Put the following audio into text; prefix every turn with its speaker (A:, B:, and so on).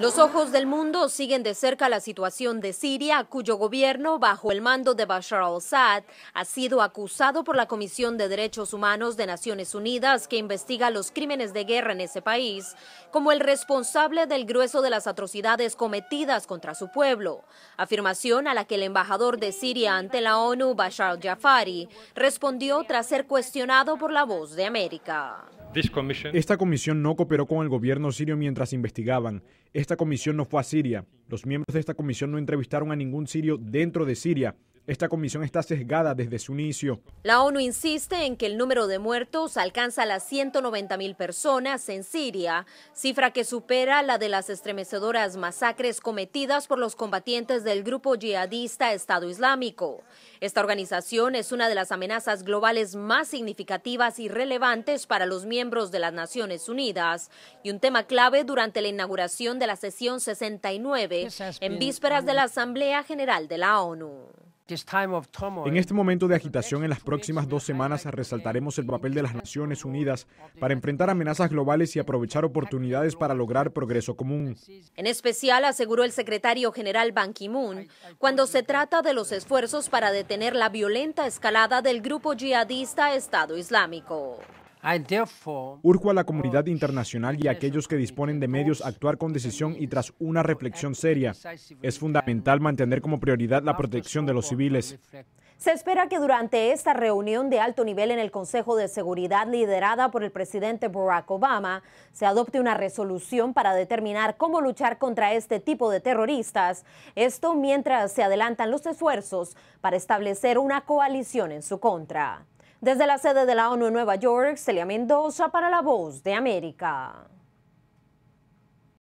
A: Los ojos del mundo siguen de cerca la situación de Siria, cuyo gobierno, bajo el mando de Bashar al-Assad, ha sido acusado por la Comisión de Derechos Humanos de Naciones Unidas, que investiga los crímenes de guerra en ese país, como el responsable del grueso de las atrocidades cometidas contra su pueblo. Afirmación a la que el embajador de Siria ante la ONU, Bashar al Jafari, respondió tras ser cuestionado por la voz de América.
B: Esta comisión no cooperó con el gobierno sirio mientras investigaban esta comisión no fue a Siria. Los miembros de esta comisión no entrevistaron a ningún sirio dentro de Siria. Esta comisión está sesgada desde su inicio.
A: La ONU insiste en que el número de muertos alcanza las 190.000 mil personas en Siria, cifra que supera la de las estremecedoras masacres cometidas por los combatientes del grupo yihadista Estado Islámico. Esta organización es una de las amenazas globales más significativas y relevantes para los miembros de las Naciones Unidas y un tema clave durante la inauguración de la sesión 69 en vísperas de la Asamblea General de la ONU. En
B: este momento de agitación, en las próximas dos semanas resaltaremos el papel de las Naciones Unidas para enfrentar amenazas globales y aprovechar oportunidades para lograr progreso común.
A: En especial, aseguró el secretario general Ban Ki-moon, cuando se trata de los esfuerzos para detener la violenta escalada del grupo yihadista Estado Islámico.
B: Urjo a la comunidad oh, internacional y a aquellos que disponen de medios actuar con decisión y tras una reflexión seria. Es fundamental mantener como prioridad la protección de los civiles.
A: Se espera que durante esta reunión de alto nivel en el Consejo de Seguridad liderada por el presidente Barack Obama, se adopte una resolución para determinar cómo luchar contra este tipo de terroristas, esto mientras se adelantan los esfuerzos para establecer una coalición en su contra. Desde la sede de la ONU en Nueva York, Celia Mendoza para La Voz de América.